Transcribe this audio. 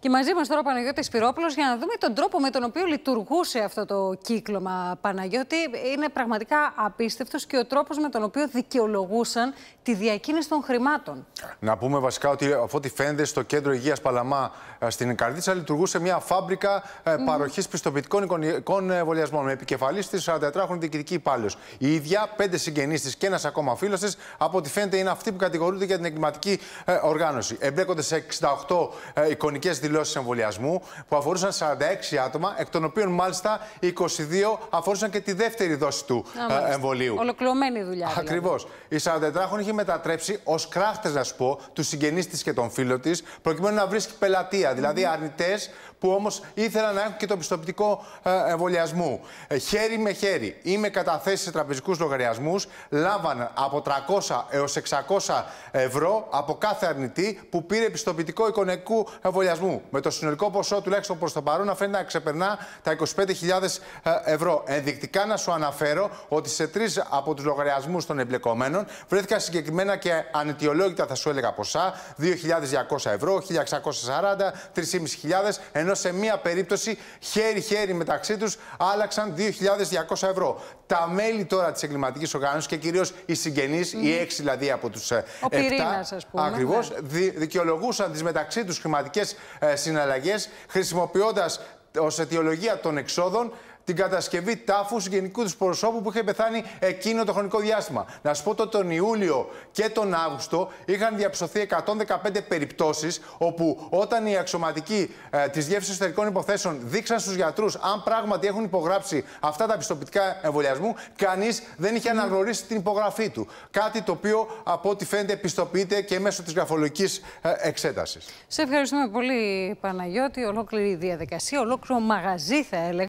Και μαζί μας τώρα ο Παναγιώτης Σπυρόπουλος για να δούμε τον τρόπο με τον οποίο λειτουργούσε αυτό το κύκλωμα. Παναγιώτη, είναι πραγματικά απίστευτος και ο τρόπος με τον οποίο δικαιολογούσαν τη διακίνηση των χρημάτων. Να πούμε βασικά ότι αφού τη φαίνεται στο κέντρο υγείας Παλαμά ε, στην Καρδίτσα λειτουργούσε μια φάμπρικα mm. Ε, παροχής πιστοποιητικών εικονικών εμβολιασμών με επικεφαλής της 44χρονη διοικητική υπάλληλος. Η ίδια, πέντε συγγενείς της και ένας ακόμα φίλος της, από ό,τι φαίνεται είναι αυτοί που κατηγορούνται για την εγκληματική ε, οργάνωση. Εμπλέκονται σε 68 εικονικές δηλώσεις εμβολιασμού που αφορούσαν 46 άτομα, εκ των οποίων μάλιστα 22 αφορούσαν και τη δεύτερη δόση του Α, ε, εμβολίου. Ολοκληρωμένη δουλειά. Ακριβώ. Δηλαδή. Η 44χρονη είχε μετατρέψει ως κράχτε, να σου πω, τους συγγενείς της και τον φίλο της, προκειμένου να βρίσκει πελατεία. Δηλαδή αρνητές που όμως ήθελαν να έχουν και το πιστοποιητικό ε, εμβολιασμού. Ε, χέρι με χέρι ή με καταθέσεις σε τραπεζικούς λογαριασμούς λάβαν από 300 έω 600 ευρώ από κάθε αρνητή που πήρε πιστοποιητικό εικονικού εμβολιασμού με το συνολικό ποσό τουλάχιστον προς το παρόν να φαίνεται να ξεπερνά τα 25.000 ε, ευρώ. Ενδεικτικά να σου αναφέρω ότι σε τρεις από τους λογαριασμούς των εμπλεκομένων βρέθηκαν συγκεκριμένα και ανετιολόγητα θα σου έλεγα ποσά 2.200 ευρώ, 1.640, 3.500 ενώ σε μία περίπτωση χέρι-χέρι μεταξύ τους άλλαξαν 2.200 ευρώ. Τα μέλη τώρα της εγκληματικής οργάνωσης και κυρίως οι συγγενείς, οι έξι δηλαδή από τους 7, ακριβώ, δικαιολογούσαν τις μεταξύ τους χρηματικέ ε, ε, συναλλαγές χρησιμοποιώντας ως αιτιολογία των εξόδων την κατασκευή τάφους γενικού τους προσώπου που είχε πεθάνει εκείνο το χρονικό διάστημα. Να σου πω ότι τον Ιούλιο και τον Αύγουστο είχαν διαψωθεί 115 περιπτώσεις όπου όταν οι αξιωματικοί ε, της Διεύθυνσης Εσωτερικών Υποθέσεων δείξαν στους γιατρούς αν πράγματι έχουν υπογράψει αυτά τα πιστοποιητικά εμβολιασμού, κανείς δεν είχε αναγνωρίσει την υπογραφή του. Κάτι το οποίο από ό,τι φαίνεται πιστοποιείται και μέσω της γραφολογικής ε, εξέτασης. Σε ευχαριστούμε πολύ, Παναγιώτη. Ολόκληρη διαδικασία, ολόκληρο μαγαζί θα έλεγα.